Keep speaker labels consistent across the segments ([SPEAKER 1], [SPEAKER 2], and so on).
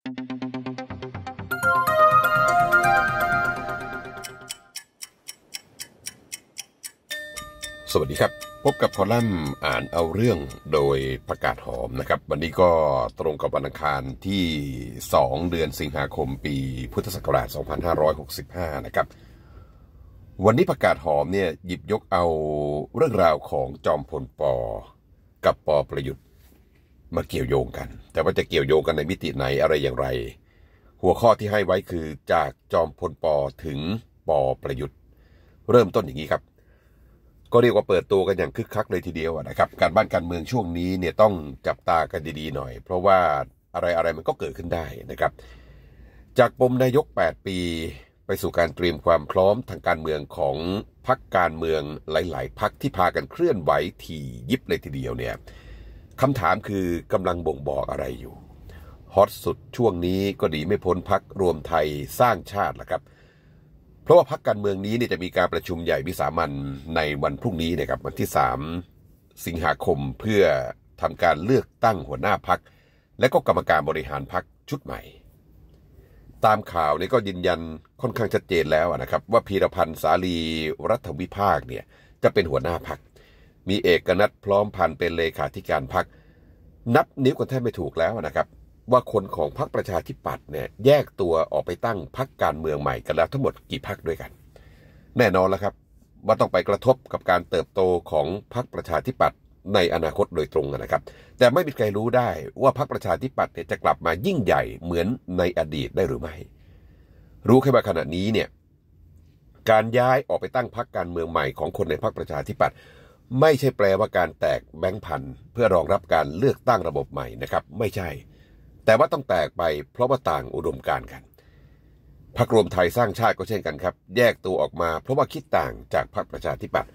[SPEAKER 1] สวัสดีครับ พบกับคอลัมน์อ่านเอาเรื่องโดยประกาศหอมนะครับ วันนี้ก็ตรงกับวันอังคารที่ 2 เดือนสิงหาคมปีพุทธศักราช 2565 นะครับ วันนี้ประกาศหอมเนี่ยหยิบยกเอาเรื่องราวของจอมพลปอกับปอประยุทธ์มาเกี่ยวโยงกัน แต่ว่าจะเกี่ยวโยงกันในมิติไหนอะไรอย่างไร หัวข้อที่ให้ไว้คือจากจอมพลปอถึงปอประยุทธ์เริ่มต้นอย่างนี้ครับ ก็เรียกว่าเปิดตัวกันอย่างคึกคักเลยทีเดียวนะครับ การบ้านการเมืองช่วงนี้เนี่ยต้องจับตากันดีๆหน่อย เพราะว่าอะไรอะไรมันก็เกิดขึ้นได้นะครับ จากปมนายก 8 ปีไปสู่การเตรียมความพร้อมทางการเมืองของพักการเมืองหลาย ๆพักที่พากันเคลื่อนไหวที่ยิบเลยทีเดียวเนี่ยคำถามคือกำลังบ่งบอกอะไรอยู่ฮอตสุดช่วงนี้ก็ดีไม่พ้นพักรวมไทยสร้างชาติละครับ เพราะว่าพักการเมืองนี้เนี่ยจะมีการประชุมใหญ่วิสามันในวันพรุ่งนี้นะครับวันที่ 3 สิงหาคมเพื่อทำการเลือกตั้งหัวหน้าพัก และก็กรรมการบริหารพักชุดใหม่ ตามข่าวนี่ก็ยืนยันค่อนข้างชัดเจนแล้วนะครับว่าพีรพันธ์สาลีรัฐวิภาคเนี่ยจะเป็นหัวหน้าพักมีเอกนัทพร้อมพันเป็นเลขาธิการพักนับนิ้วกันแทบไม่ถูกแล้วนะครับว่าคนของพักประชาธิปัตย์เนี่ยแยกตัวออกไปตั้งพักการเมืองใหม่กันแล้วทั้งหมดกี่พักด้วยกัน แน่นอนแล้วครับว่าต้องไปกระทบกับการเติบโตของพักประชาธิปัตย์ในอนาคตโดยตรงนะครับ แต่ไม่มีใครรู้ได้ว่าพักประชาธิปัตย์เนี่ยจะกลับมายิ่งใหญ่เหมือนในอดีตได้หรือไม่ รู้แค่ว่าขณะนี้เนี่ยการย้ายออกไปตั้งพักการเมืองใหม่ ของคนในพักประชาธิปัตย์ไม่ใช่แปลว่าการแตกแบงค์พัน เพื่อรองรับการเลือกตั้งระบบใหม่นะครับ ไม่ใช่ แต่ว่าต้องแตกไปเพราะว่าต่างอุดมการกันพรรครวมไทยสร้างชาติก็เช่นกันครับ แยกตัวออกมาเพราะว่าคิดต่างจากพรรคประชาธิปัตย์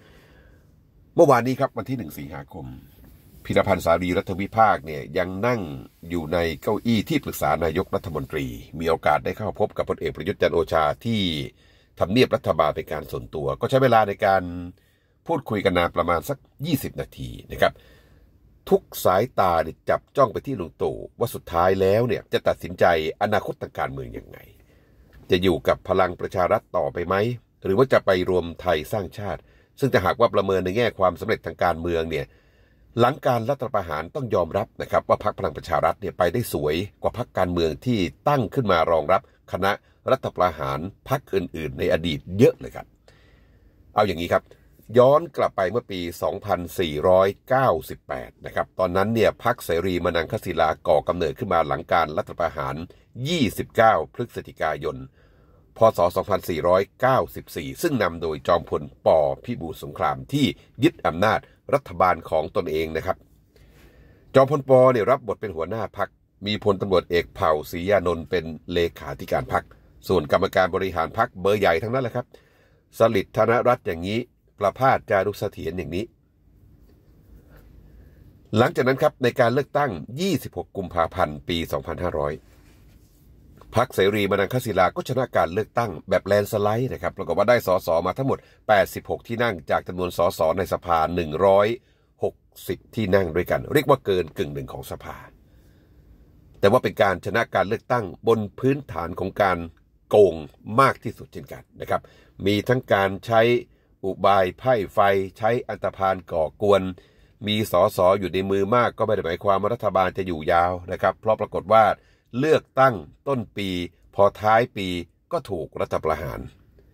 [SPEAKER 1] เมื่อวานนี้ครับวันที่หนึ่งสิงหาคม พิรพันธ์สารีรัฐวิภาคเนี่ยยังนั่งอยู่ในเก้าอี้ที่ปรึกษานายกรัฐมนตรีมีโอกาสได้เข้าพบกับพลเอกประยุทธ์จันโอชาที่ทำเนียบรัฐบาลเป็นการส่วนตัว ก็ใช้เวลาในการพูดคุยกันนานประมาณสัก 20 นาทีนะครับ ทุกสายตาจับจ้องไปที่ลุงตู่ว่าสุดท้ายแล้วเนี่ยจะตัดสินใจอนาคตทางการเมืองอยังไง จะอยู่กับพลังประชารัฐต่อไปไหม หรือว่าจะไปรวมไทยสร้างชาติ ซึ่งจะหากว่าประเมินในแง่ความสำเร็จทางการเมืองเนี่ยหลังการรัฐประหารต้องยอมรับนะครับ ว่าพรรคพลังประชารัฐเนี่ยไปได้สวยกว่าพรรคการเมืองที่ตั้งขึ้นมารองรับ คณะรัฐประหารพรรคอื่น ๆ ในอดีตเยอะเลยครับ เอาอย่างนี้ครับย้อนกลับไปเมื่อปี 2498 นะครับ ตอนนั้นเนี่ยพักเสรีมนังคศิลาก่อกำเนิดขึ้นมาหลังการรัฐประหาร 29พฤศจิกายนพศ 2494 ซึ่งนำโดยจอมพลปพิบูลสงคราม ที่ยึดอำนาจรัฐบาลของตนเองนะครับ จอมพลปเนี่ย รับบทเป็นหัวหน้าพัก มีพลตำรวจเอกเผ่าศรียานนท์เป็นเลขาธิการพัก ส่วนกรรมการบริหารพักเบอร์ใหญ่ทั้งนั้นแหละครับสลิดธนรัตน์อย่างนี้ประพาสจารุเสถียรอย่างนี้ หลังจากนั้นครับ ในการเลือกตั้ง 26 กุมภาพันธ์ปี 2500พรรคเสรีมนังคศิลาก็ชนะการเลือกตั้งแบบแลนสไลด์นะครับปรากฏว่าได้สสมาทั้งหมด 86 ที่นั่งจากจำนวนสสในสภา 160 ที่นั่งด้วยกัน เรียกว่าเกินกึ่งหนึ่งของสภา แต่ว่าเป็นการชนะการเลือกตั้งบนพื้นฐานของการโกงมากที่สุดเช่นกันนะครับ มีทั้งการใช้อุบายไพ่ไฟใช้อันตรพานก่อกวน มีสอสออยู่ในมือมากก็ไม่ได้หมายความว่ารัฐบาลจะอยู่ยาวนะครับ เพราะปรากฏว่า เลือกตั้งต้นปี พอท้ายปีก็ถูกรัฐประหาร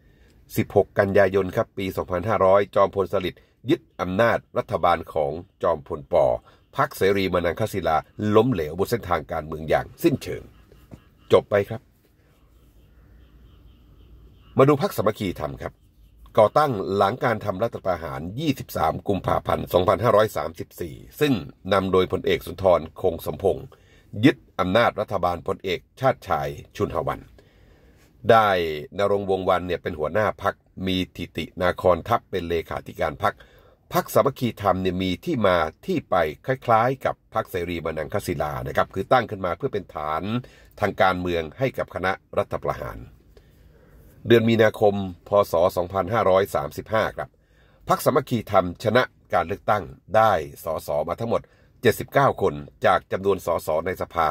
[SPEAKER 1] 16 กันยายนครับ ปี 2500 จอมพลสฤษดิ์ยึดอำนาจรัฐบาลของจอมพลปอพักเสรีมานังคศิลาล้มเหลวบนเส้นทางการเมืองอย่างสิ้นเชิง จบไปครับมาดูพักสมัคคีทำครับก่อตั้งหลังการทำรัฐประหาร 23 กุมภาพันธ์ 2534 ซึ่งนำโดยพลเอกสุนทรคงสมพงษ์ยึดอำนาจรัฐบาลพลเอกชาติชายชุนหวัน ได้นรงวงวันเนี่ยเป็นหัวหน้าพักมีทิตินาครทัพเป็นเลขาธิการพัก พักสามัคคีธรรมเนี่ยมีที่มาที่ไปคล้ายๆ กับพักเสรีมันังคศิลานะครับคือตั้งขึ้นมาเพื่อเป็นฐานทางการเมืองให้กับคณะรัฐประหารเดือนมีนาคม พศ 2535 ครับ พักสมัคคีธรรมชนะการเลือกตั้งได้สสมาทั้งหมด 79 คนจากจำนวนสสในสภา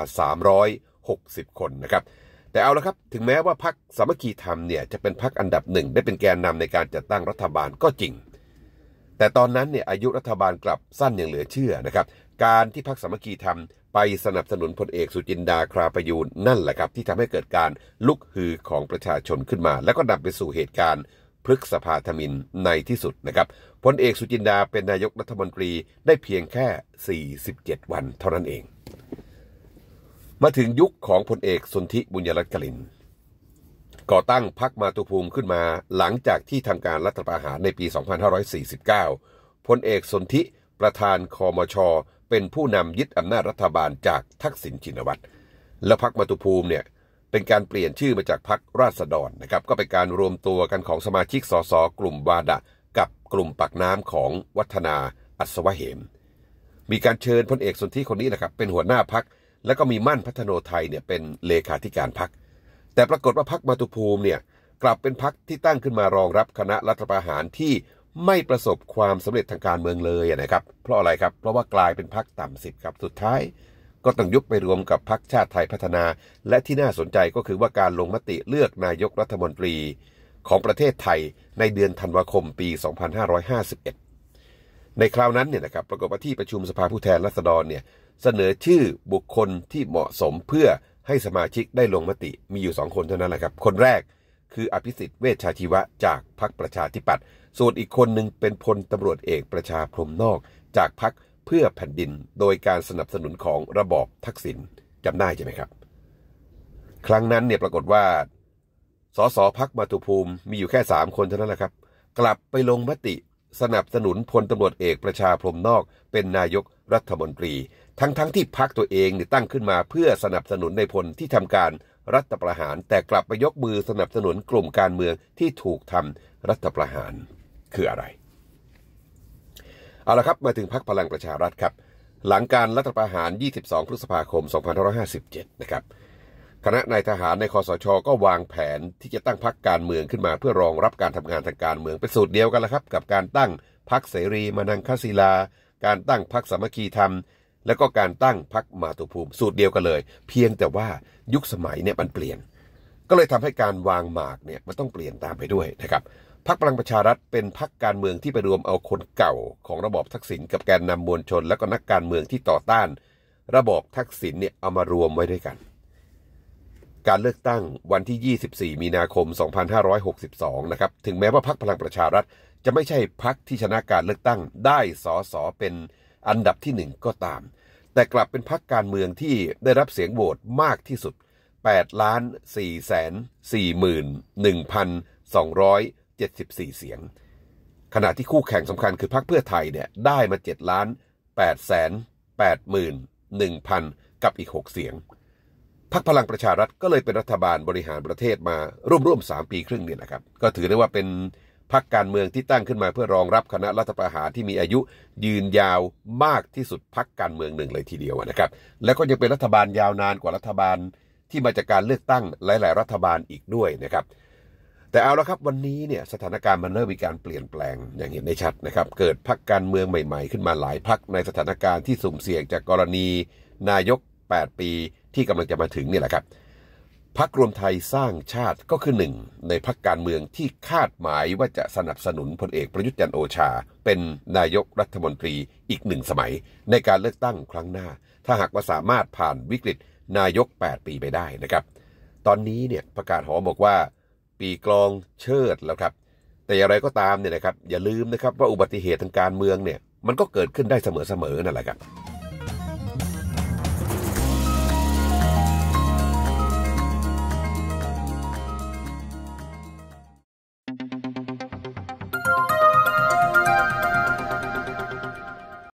[SPEAKER 1] 360 คนนะครับ แต่เอาละครับ ถึงแม้ว่าพักสมัคคีธรรมเนี่ยจะเป็นพักอันดับหนึ่งได้เป็นแกนนำในการจัดตั้งรัฐบาลก็จริง แต่ตอนนั้นเนี่ยอายุรัฐบาลกลับสั้นอย่างเหลือเชื่อนะครับการที่พักสามัคคีทำไปสนับสนุนพลเอกสุจินดาคราประยูนนั่นแหละครับที่ทำให้เกิดการลุกฮือของประชาชนขึ้นมา แล้วก็นำไปสู่เหตุการณ์พฤกษภาธมินในที่สุดนะครับพลเอกสุจินดาเป็นนายกรัฐมนตรีได้เพียงแค่ 47 วันเท่านั้นเอง มาถึงยุคของพลเอกสนธิบุญยรัต์กลิน ก่อตั้งพรรคมาตุภูมิขึ้นมาหลังจากที่ทำการรัฐประหารในปี2549พลเอกสนธิประธานคอมชเป็นผู้นำยึดอำนาจรัฐบาลจากทักษิณชินวัตรและพรรคมาตุภูมิเนี่ยเป็นการเปลี่ยนชื่อมาจากพรรคราษฎรนะครับก็เป็นการรวมตัวกันของสมาชิกสสกลุ่มวาดะกับกลุ่มปากน้ำของวัฒนาอัศวะเหม มีการเชิญพลเอกสนธิคนนี้นะครับเป็นหัวหน้าพักแล้วก็มีมั่นพัฒโนไทยเนี่ยเป็นเลขาธิการพักแต่ปรากฏว่าพักมาตุภูมิเนี่ยกลับเป็นพักที่ตั้งขึ้นมารองรับคณะรัฐประหารที่ไม่ประสบความสำเร็จทางการเมืองเลยนะครับ เพราะอะไรครับ เพราะว่ากลายเป็นพักต่ำสิบครับสุดท้าย ก็ต้องยุบไปรวมกับพักชาติไทยพัฒนา และที่น่าสนใจก็คือว่าการลงมติเลือกนายกรัฐมนตรี ของประเทศไทยในเดือนธันวาคมปี 2551 ในคราวนั้นเนี่ยนะครับ ประกอว่าที่ประชุมสภาผู้แทนราษฎรเนี่ยเสนอชื่อบุคคลที่เหมาะสมเพื่อให้สมาชิกได้ลงมติมีอยู่2คนเท่านั้นแหละครับ คนแรก คืออภิสิทธิ์ เวชชาชีวะจากพรรคประชาธิปัตย์ส่วนอีกคนหนึ่งเป็นพลตำรวจเอกประชาพรมนอก จากพักเพื่อแผ่นดินโดยการสนับสนุนของระบอบทักษิณจำได้ใช่ไหมครับ ครั้งนั้นเนี่ยปรากฏว่า สสพักมาตุภูมิมีอยู่แค่สามคนเท่านั้นแหละครับ กลับไปลงมติสนับสนุนพลตำรวจเอกประชาพรมนอก เป็นนายกรัฐมนตรี ทั้งๆทที่พักตัวเองเนี่ยตั้งขึ้นมาเพื่อสนับสนุนในพลที่ทำการรัฐประหาร แต่กลับไปยกมือสนับสนุนกลุ่มการเมืองที่ถูกทำรัฐประหารคืออะไร เอาละครับมาถึงพักพลังประชารัฐครับ หลังการรัฐประหาร 22 พฤษภาคม 2557 นะครับคณะนายทหาร ในคอสชก็วางแผนที่จะตั้งพักการเมืองขึ้นมา เพื่อรองรับการทำงานทางการเมือง เป็นสูตรเดียวกันละครับ กับการตั้งพักเสรีมานังคศิลา การตั้งพักสามัคคีธรรม และก็การตั้งพักมาตุภูมิสูตรเดียวกันเลย เพียงแต่ว่ายุคสมัยเนี่ยมันเปลี่ยน ก็เลยทำให้การวางหมากเนี่ยมันต้องเปลี่ยนตามไปด้วยนะครับพรรคพลังประชารัฐเป็นพรรคการเมืองที่ไปรวมเอาคนเก่า ของระบอบทักษิณกับแกนนำมวลชน และก็นักการเมืองที่ต่อต้าน ระบอบทักษิณเนี่ยเอามารวมไว้ด้วยกัน การเลือกตั้งวันที่ 24มีนาคม2562นะครับถึงแม้ว่าพรรคพลังประชารัฐ จะไม่ใช่พรรคที่ชนะการเลือกตั้งได้สอสอเป็นอันดับที่หนึ่งก็ตาม แต่กลับเป็นพรรคการเมืองที่ได้รับเสียงโหวตมากที่สุด8ล้าน4แสน4หมื่น1,200 774 เสียง ขณะที่คู่แข่งสำคัญคือพรรคเพื่อไทยเนี่ยได้มา7ล้าน8 8 1 0 0 0 กับอีก 6 เสียงพรรคพลังประชารัฐก็เลยเป็นรัฐบาลบริหารประเทศมาร่วมร่วม 3 ปีครึ่งเนี่ยนะครับ ก็ถือได้ว่าเป็นพรรคการเมืองที่ตั้งขึ้นมาเพื่อรองรับคณะรัฐประหารที่มีอายุยืนยาวมากที่สุดพรรคการเมืองหนึ่งเลยทีเดียวนะครับ และก็ยังเป็นรัฐบาลยาวนานกว่ารัฐบาลที่มาจากการเลือกตั้งหลาย ๆ รัฐบาลอีกด้วยนะครับแต่เอาละครับ วันนี้เนี่ยสถานการณ์มันเริ่มมีการเปลี่ยนแปลงอย่างเห็นได้ชัดนะครับเกิดพักการเมืองใหม่ๆ ขึ้นมาหลายพักในสถานการณ์ที่สุ่มเสี่ยงจากกรณีนายก 8 ปี ที่กำลังจะมาถึงนี่แหละครับพักรวมไทยสร้างชาติก็คือหนึ่งในพักการเมืองที่คาดหมายว่าจะสนับสนุนพลเอกประยุทธ์จันโอชา เป็นนายกรัฐมนตรีอีกหนึ่งสมัย ในการเลือกตั้งครั้งหน้า ถ้าหากว่าสามารถผ่านวิกฤตนายก 8 ปีไปได้นะครับ ตอนนี้เนี่ยประกาศหอบอกว่าปีกลองเชิดแล้วครับ แต่อย่างไรก็ตามเนี่ยนะครับ อย่าลืมนะครับ ว่าอุบัติเหตุทางการเมืองเนี่ย มันก็เกิดขึ้นได้เสมอๆนั่นแหละครับ